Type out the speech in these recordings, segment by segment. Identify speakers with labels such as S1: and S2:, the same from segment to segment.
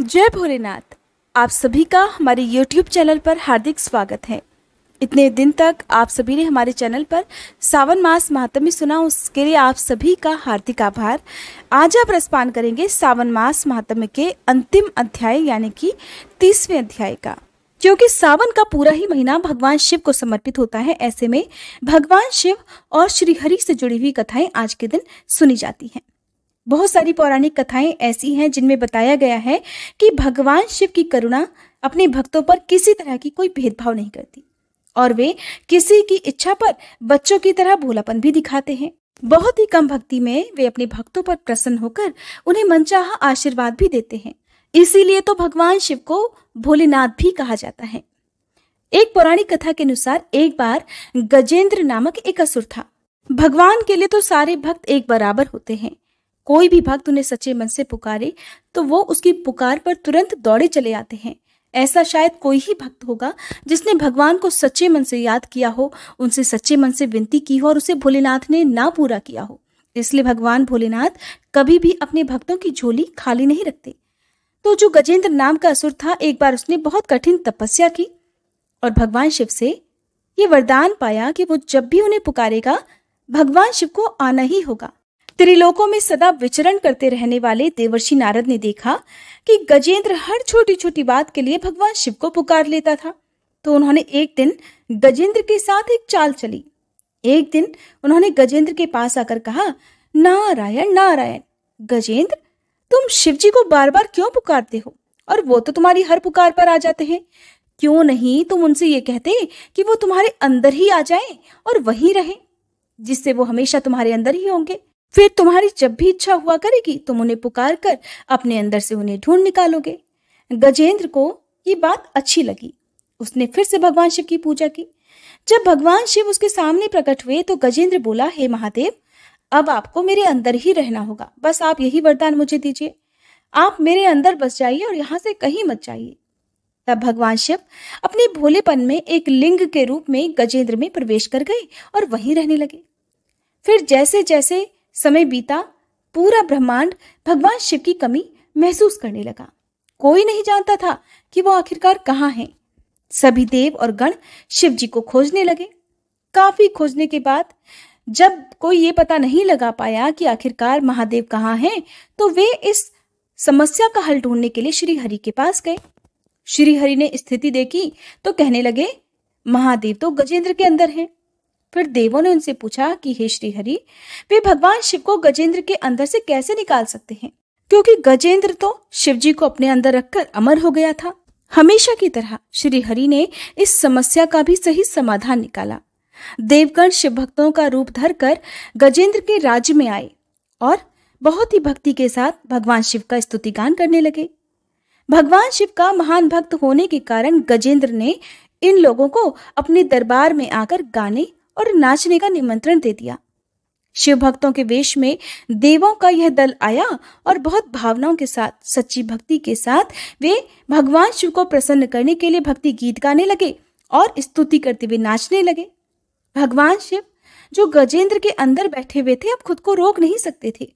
S1: जय भोलेनाथ आप सभी का हमारे YouTube चैनल पर हार्दिक स्वागत है इतने दिन तक आप सभी ने हमारे चैनल पर सावन मास महात्म्य सुना उसके लिए आप सभी का हार्दिक आभार आज आप रसपान करेंगे सावन मास महात्म्य के अंतिम अध्याय यानी कि तीसवें अध्याय का क्योंकि सावन का पूरा ही महीना भगवान शिव को समर्पित होता है ऐसे में भगवान शिव और श्रीहरि से जुड़ी हुई कथाएं आज के दिन सुनी जाती हैं बहुत सारी पौराणिक कथाएं ऐसी हैं जिनमें बताया गया है कि भगवान शिव की करुणा अपने भक्तों पर किसी तरह की कोई भेदभाव नहीं करती और वे किसी की इच्छा पर बच्चों की तरह भोलापन भी दिखाते हैं बहुत ही कम भक्ति में वे अपने भक्तों पर प्रसन्न होकर उन्हें मनचाह आशीर्वाद भी देते हैं इसीलिए तो भगवान शिव को भोलेनाथ भी कहा जाता है एक पौराणिक कथा के अनुसार एक बार गजेंद्र नामक एक असुर था भगवान के लिए तो सारे भक्त एक बराबर होते हैं कोई भी भक्त उन्हें सच्चे मन से पुकारे तो वो उसकी पुकार पर तुरंत दौड़े चले आते हैं ऐसा शायद कोई ही भक्त होगा जिसने भगवान को सच्चे मन से याद किया हो उनसे सच्चे मन से विनती की हो और उसे भोलेनाथ ने ना पूरा किया हो इसलिए भगवान भोलेनाथ कभी भी अपने भक्तों की झोली खाली नहीं रखते तो जो गजेंद्र नाम का असुर था एक बार उसने बहुत कठिन तपस्या की और भगवान शिव से ये वरदान पाया कि वो जब भी उन्हें पुकारेगा भगवान शिव को आना ही होगा त्रिलोकों में सदा विचरण करते रहने वाले देवर्षि नारद ने देखा कि गजेंद्र हर छोटी छोटी बात के लिए भगवान शिव को पुकार लेता था तो उन्होंने एक दिन गजेंद्र के साथ एक चाल चली एक दिन उन्होंने गजेंद्र के पास आकर कहा नारायण नारायण गजेंद्र तुम शिव जी को बार बार क्यों पुकारते हो और वो तो तुम्हारी हर पुकार पर आ जाते हैं क्यों नहीं तुम उनसे ये कहते कि वो तुम्हारे अंदर ही आ जाए और वहीं रहें जिससे वो हमेशा तुम्हारे अंदर ही होंगे फिर तुम्हारी जब भी इच्छा हुआ करेगी तुम उन्हें पुकार कर अपने अंदर से उन्हें ढूंढ निकालोगे गजेंद्र को ये बात अच्छी लगी उसने फिर से भगवान शिव की पूजा की जब भगवान शिव उसके सामने प्रकट हुए तो गजेंद्र बोला हे महादेव अब आपको मेरे अंदर ही रहना होगा बस आप यही वरदान मुझे दीजिए आप मेरे अंदर बस जाइए और यहाँ से कहीं मत जाइए तब भगवान शिव अपने भोलेपन में एक लिंग के रूप में गजेंद्र में प्रवेश कर गए और वहीं रहने लगे फिर जैसे जैसे समय बीता पूरा ब्रह्मांड भगवान शिव की कमी महसूस करने लगा कोई नहीं जानता था कि वो आखिरकार कहाँ हैं। सभी देव और गण शिव जी को खोजने लगे काफी खोजने के बाद जब कोई ये पता नहीं लगा पाया कि आखिरकार महादेव कहाँ हैं, तो वे इस समस्या का हल ढूंढने के लिए श्री हरि के पास गए श्री हरि ने स्थिति देखी तो कहने लगे महादेव तो गजेंद्र के अंदर हैं फिर देवों ने उनसे पूछा कि हे श्री हरि वे भगवान शिव को गजेंद्र के अंदर से कैसे निकाल सकते हैं क्योंकि गजेंद्र तो शिव जी को अपने अंदर रखकर अमर हो गया था हमेशा की तरह श्री हरि ने इस समस्या का भी सही समाधान निकाला देवगण शिव भक्तों का रूप धरकर गजेंद्र के राज्य में आए और बहुत ही भक्ति के साथ भगवान शिव का स्तुति गान करने लगे भगवान शिव का महान भक्त होने के कारण गजेंद्र ने इन लोगों को अपने दरबार में आकर गाने और नाचने का निमंत्रण दे दिया शिव भक्तों के वेश में देवों का यह दल आया और बहुत भावनाओं के साथ सच्ची भक्ति के साथ वे भगवान शिव को प्रसन्न करने के लिए भक्ति गीत गाने लगे और स्तुति करते हुए नाचने लगे भगवान शिव जो गजेंद्र के अंदर बैठे हुए थे अब खुद को रोक नहीं सकते थे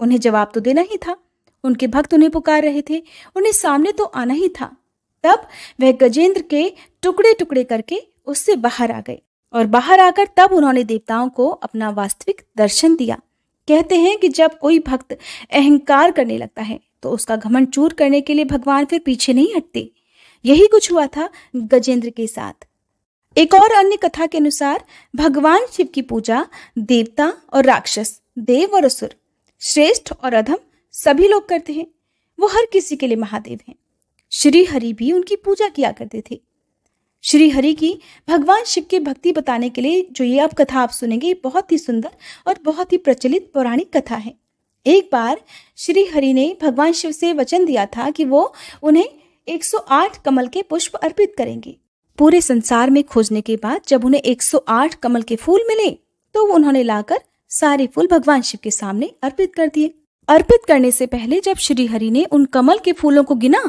S1: उन्हें जवाब तो देना ही था उनके भक्त उन्हें पुकार रहे थे उन्हें सामने तो आना ही था तब वह गजेंद्र के टुकड़े टुकड़े करके उससे बाहर आ गए और बाहर आकर तब उन्होंने देवताओं को अपना वास्तविक दर्शन दिया कहते हैं कि जब कोई भक्त अहंकार करने लगता है तो उसका घमन चूर करने के लिए भगवान फिर पीछे नहीं हटते यही कुछ हुआ था गजेंद्र के साथ एक और अन्य कथा के अनुसार भगवान शिव की पूजा देवता और राक्षस देव और असुर श्रेष्ठ और अधम सभी लोग करते हैं वो हर किसी के लिए महादेव हैं श्री हरि भी उनकी पूजा किया करते थे श्री हरि की भगवान शिव की भक्ति बताने के लिए जो ये आप कथा आप सुनेंगे बहुत ही सुंदर और बहुत ही प्रचलित पौराणिक कथा है एक बार श्री हरि ने भगवान शिव से वचन दिया था कि वो उन्हें 108 कमल के पुष्प अर्पित करेंगे पूरे संसार में खोजने के बाद जब उन्हें 108 कमल के फूल मिले तो उन्होंने लाकर सारे फूल भगवान शिव के सामने अर्पित कर दिए अर्पित करने से पहले जब श्री हरि ने उन कमल के फूलों को गिना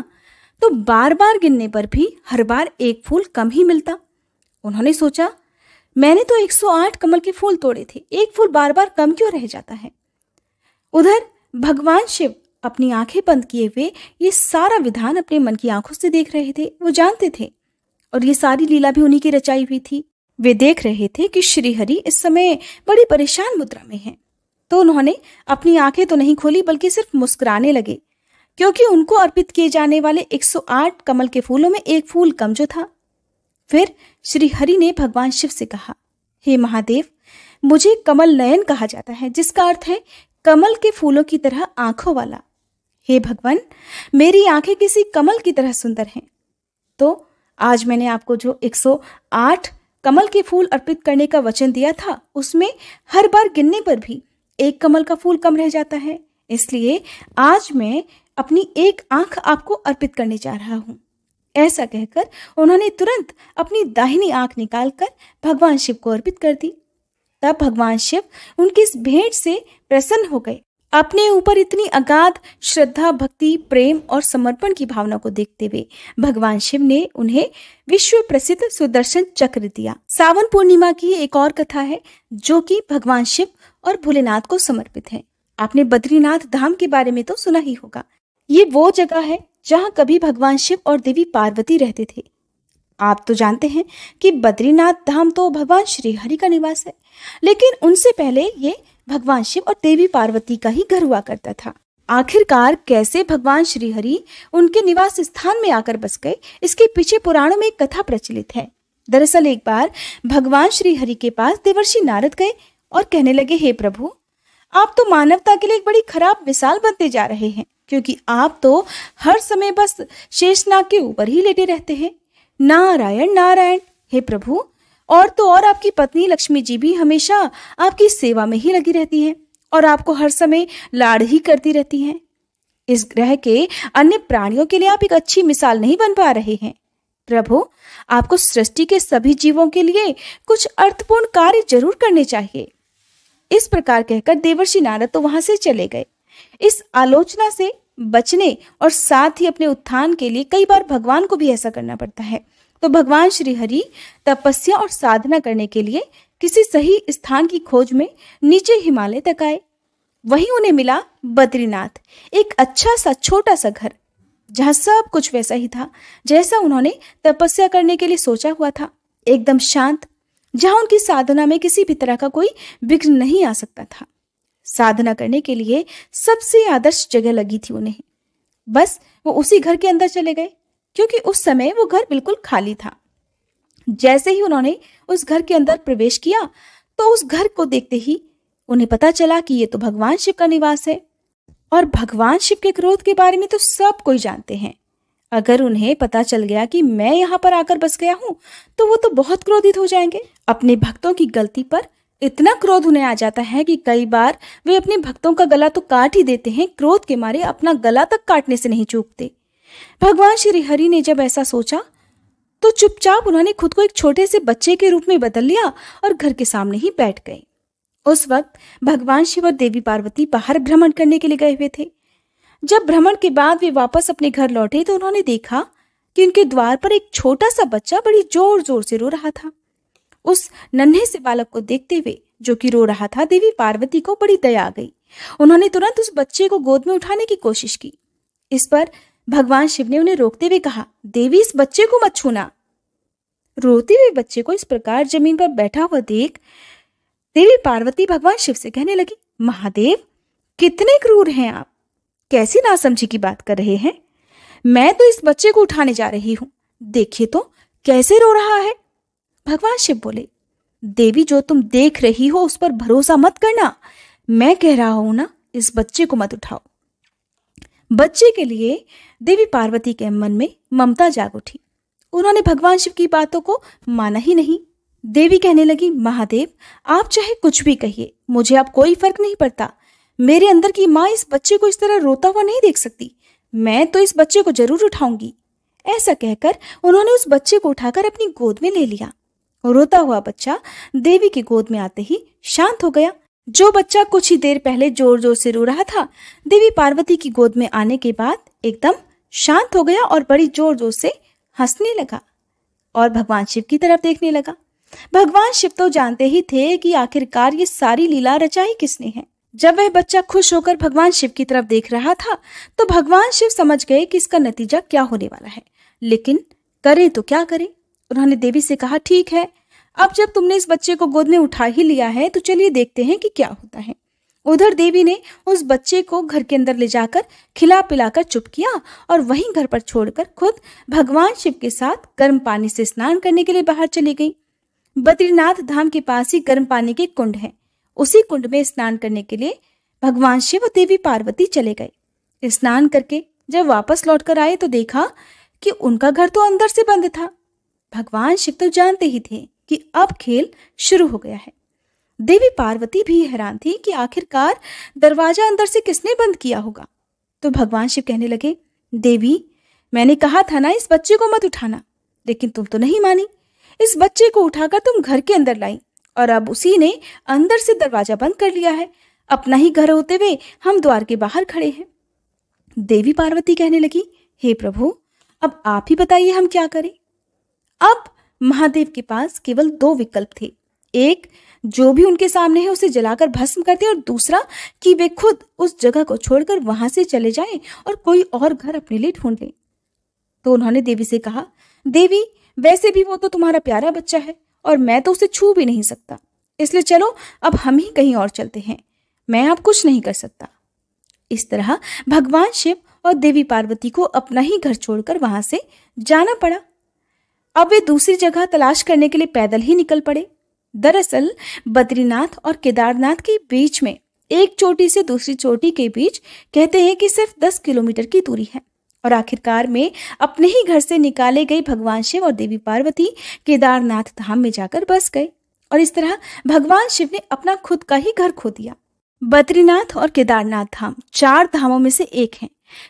S1: तो बार बार गिनने पर भी हर बार एक फूल कम ही मिलता उन्होंने सोचा मैंने तो 108 कमल के फूल तोड़े थे एक फूल बार बार कम क्यों रह जाता है उधर भगवान शिव अपनी आंखें बंद किए हुए ये सारा विधान अपने मन की आंखों से देख रहे थे वो जानते थे और ये सारी लीला भी उन्हीं की रचाई हुई थी वे देख रहे थे कि श्रीहरि इस समय बड़ी परेशान मुद्रा में हैं। तो उन्होंने अपनी आंखें तो नहीं खोली बल्कि सिर्फ मुस्कुराने लगे क्योंकि उनको अर्पित किए जाने वाले 108 कमल के फूलों में एक फूल कम जो था फिर श्री हरि ने भगवान शिव से कहा हे महादेव मुझे कमल नयन कहा जाता है जिसका अर्थ है कमल के फूलों की तरह आंखों वाला हे भगवान मेरी आंखें किसी कमल की तरह सुंदर हैं तो आज मैंने आपको जो 108 कमल के फूल अर्पित करने का वचन दिया था उसमें हर बार गिनने पर भी एक कमल का फूल कम रह जाता है इसलिए आज मैं अपनी एक आंख आपको अर्पित करने जा रहा हूँ ऐसा कहकर उन्होंने तुरंत अपनी दाहिनी आंख निकालकर भगवान शिव को अर्पित कर दी तब भगवान शिव उनकी इस भेंट से प्रसन्न हो गए अपने ऊपर इतनी अगाध श्रद्धा भक्ति प्रेम और समर्पण की भावना को देखते हुए भगवान शिव ने उन्हें विश्व प्रसिद्ध सुदर्शन चक्र दिया सावन पूर्णिमा की एक और कथा है जो कि भगवान शिव और भोलेनाथ को समर्पित है आपने बद्रीनाथ धाम के बारे में तो सुना ही होगा ये वो जगह है जहाँ कभी भगवान शिव और देवी पार्वती रहते थे आप तो जानते हैं कि बद्रीनाथ धाम तो भगवान हरि का निवास है लेकिन उनसे पहले ये भगवान शिव और देवी पार्वती का ही घर हुआ करता था आखिरकार कैसे भगवान हरि उनके निवास स्थान में आकर बस गए इसके पीछे पुराणों में एक कथा प्रचलित है दरअसल एक बार भगवान श्रीहरि के पास देवर्षि नारद गए और कहने लगे हे प्रभु आप तो मानवता के लिए एक बड़ी खराब मिसाल बनते जा रहे हैं क्योंकि आप तो हर समय बस शेषनाग के ऊपर ही लेटे रहते हैं नारायण नारायण हे प्रभु और तो और आपकी पत्नी लक्ष्मी जी भी हमेशा आपकी सेवा में ही लगी रहती हैं और आपको हर समय लाड़ ही करती रहती हैं इस ग्रह के अन्य प्राणियों के लिए आप एक अच्छी मिसाल नहीं बन पा रहे हैं प्रभु आपको सृष्टि के सभी जीवों के लिए कुछ अर्थपूर्ण कार्य जरूर करने चाहिए इस प्रकार कहकर देवर्षि नारद तो वहां से चले गए इस आलोचना से बचने और साथ ही अपने उत्थान के लिए कई बार भगवान को भी ऐसा करना पड़ता है तो भगवान श्री हरि तपस्या और साधना करने के लिए किसी सही स्थान की खोज में नीचे हिमालय तक आए वहीं उन्हें मिला बद्रीनाथ एक अच्छा सा छोटा सा घर जहां सब कुछ वैसा ही था जैसा उन्होंने तपस्या करने के लिए सोचा हुआ था एकदम शांत जहां उनकी साधना में किसी भी तरह का कोई विघ्न नहीं आ सकता था साधना करने के लिए सबसे आदर्श जगह लगी थी उन्हें बस वो उसी घर के अंदर चले गए क्योंकि उस समय वो घर बिल्कुल खाली था जैसे ही उन्होंने उस घर के अंदर प्रवेश किया तो उस घर को देखते ही उन्हें पता चला कि ये तो भगवान शिव का निवास है और भगवान शिव के क्रोध के बारे में तो सब कोई जानते हैं अगर उन्हें पता चल गया कि मैं यहाँ पर आकर बस गया हूँ तो वो तो बहुत क्रोधित हो जाएंगे अपने भक्तों की गलती पर इतना क्रोध उन्हें आ जाता है कि कई बार वे अपने भक्तों का गला तो काट ही देते हैं क्रोध के मारे अपना गला तक काटने से नहीं चूकते भगवान श्री हरि ने जब ऐसा सोचा तो चुपचाप उन्होंने खुद को एक छोटे से बच्चे के रूप में बदल लिया और घर के सामने ही बैठ गए उस वक्त भगवान शिव और देवी पार्वती बाहर भ्रमण करने के लिए गए हुए थे जब भ्रमण के बाद वे वापस अपने घर लौटे तो उन्होंने देखा कि उनके द्वार पर एक छोटा सा बच्चा बड़ी जोर जोर से रो रहा था उस नन्हे से बालक को देखते हुए जो कि रो रहा था देवी पार्वती को बड़ी दया आ गई उन्होंने तुरंत उस बच्चे को गोद में उठाने की कोशिश की इस पर भगवान शिव ने उन्हें रोकते हुए कहा देवी इस बच्चे को मत छूना रोते हुए बच्चे को इस प्रकार जमीन पर बैठा हुआ देख देवी पार्वती भगवान शिव से कहने लगी महादेव कितने क्रूर हैं आप कैसी नासमझी की बात कर रहे हैं मैं तो इस बच्चे को उठाने जा रही हूं देखिए तो कैसे रो रहा है भगवान शिव बोले देवी जो तुम देख रही हो उस पर भरोसा मत करना मैं कह रहा हूं ना इस बच्चे को मत उठाओ बच्चे के लिए देवी पार्वती के मन में ममता जाग उठी उन्होंने भगवान शिव की बातों को माना ही नहीं देवी कहने लगी महादेव आप चाहे कुछ भी कहिए मुझे अब कोई फर्क नहीं पड़ता मेरे अंदर की माँ इस बच्चे को इस तरह रोता हुआ नहीं देख सकती मैं तो इस बच्चे को जरूर उठाऊंगी ऐसा कहकर उन्होंने उस बच्चे को उठाकर अपनी गोद में ले लिया रोता हुआ बच्चा देवी की गोद में आते ही शांत हो गया जो बच्चा कुछ ही देर पहले जोर जोर से रो रहा था देवी पार्वती की गोद में आने के बाद एकदम शांत हो गया और बड़ी जोर जोर से हंसने लगा और भगवान शिव की तरफ देखने लगा भगवान शिव तो जानते ही थे कि आखिरकार ये सारी लीला रचाई किसने है जब वह बच्चा खुश होकर भगवान शिव की तरफ देख रहा था तो भगवान शिव समझ गए कि इसका नतीजा क्या होने वाला है लेकिन करें तो क्या करें उन्होंने देवी से कहा ठीक है अब जब तुमने इस बच्चे को गोद में उठा ही लिया है तो चलिए देखते हैं कि क्या होता है उधर देवी ने उस बच्चे को घर के अंदर ले जाकर खिला पिलाकर चुप किया और वहीं घर पर छोड़कर खुद भगवान शिव के साथ गर्म पानी से स्नान करने के लिए बाहर चली गई बद्रीनाथ धाम के पास ही गर्म पानी के कुंड हैं उसी कुंड में स्नान करने के लिए भगवान शिव और देवी पार्वती चले गए स्नान करके जब वापस लौट कर आए तो देखा कि उनका घर तो अंदर से बंद था भगवान शिव तो जानते ही थे कि अब खेल शुरू हो गया है देवी पार्वती भी हैरान थी कि आखिरकार दरवाजा अंदर से किसने बंद किया होगा तो भगवान शिव कहने लगे देवी मैंने कहा था ना इस बच्चे को मत उठाना लेकिन तुम तो नहीं मानी इस बच्चे को उठाकर तुम घर के अंदर लाई और अब उसी ने अंदर से दरवाजा बंद कर लिया है अपना ही घर होते हुए हम द्वार के बाहर खड़े हैं देवी पार्वती कहने लगी हे प्रभु अब आप ही बताइए हम क्या करें अब महादेव के पास केवल दो विकल्प थे एक जो भी उनके सामने है उसे जलाकर भस्म कर दे और दूसरा कि वे खुद उस जगह को छोड़कर वहां से चले जाएं और कोई और घर अपने लिए ढूंढ लें तो उन्होंने देवी से कहा देवी वैसे भी वो तो तुम्हारा प्यारा बच्चा है और मैं तो उसे छू भी नहीं सकता इसलिए चलो अब हम ही कहीं और चलते हैं मैं अब कुछ नहीं कर सकता इस तरह भगवान शिव और देवी पार्वती को अपना ही घर छोड़कर वहां से जाना पड़ा अब वे दूसरी जगह तलाश करने के लिए पैदल ही निकल पड़े दरअसल बद्रीनाथ और केदारनाथ के बीच में एक चोटी से दूसरी चोटी के बीच कहते हैं कि सिर्फ दस किलोमीटर की दूरी है और आखिरकार में अपने ही घर से निकाले गए भगवान शिव और देवी पार्वती केदारनाथ धाम में जाकर बस गए और इस तरह भगवान शिव ने अपना खुद का ही घर खो दिया बद्रीनाथ और केदारनाथ धाम चार धामों में से एक हैं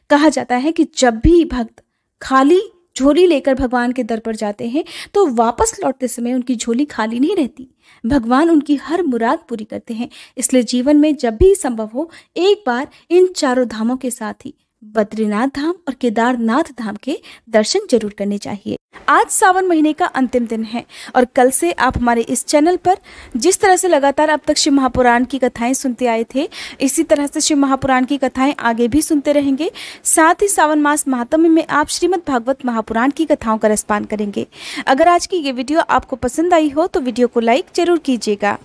S1: कहा जाता है कि जब भी भक्त खाली झोली लेकर भगवान के दर पर जाते हैं तो वापस लौटते समय उनकी झोली खाली नहीं रहती भगवान उनकी हर मुराद पूरी करते हैं इसलिए जीवन में जब भी संभव हो एक बार इन चारों धामों के साथ ही बद्रीनाथ धाम और केदारनाथ धाम के दर्शन जरूर करने चाहिए आज सावन महीने का अंतिम दिन है और कल से आप हमारे इस चैनल पर जिस तरह से लगातार अब तक शिव महापुराण की कथाएं सुनते आए थे इसी तरह से शिव महापुराण की कथाएं आगे भी सुनते रहेंगे साथ ही सावन मास महात्म्य में आप श्रीमद भागवत महापुराण की कथाओं का रसपान करेंगे अगर आज की ये वीडियो आपको पसंद आई हो तो वीडियो को लाइक जरूर कीजिएगा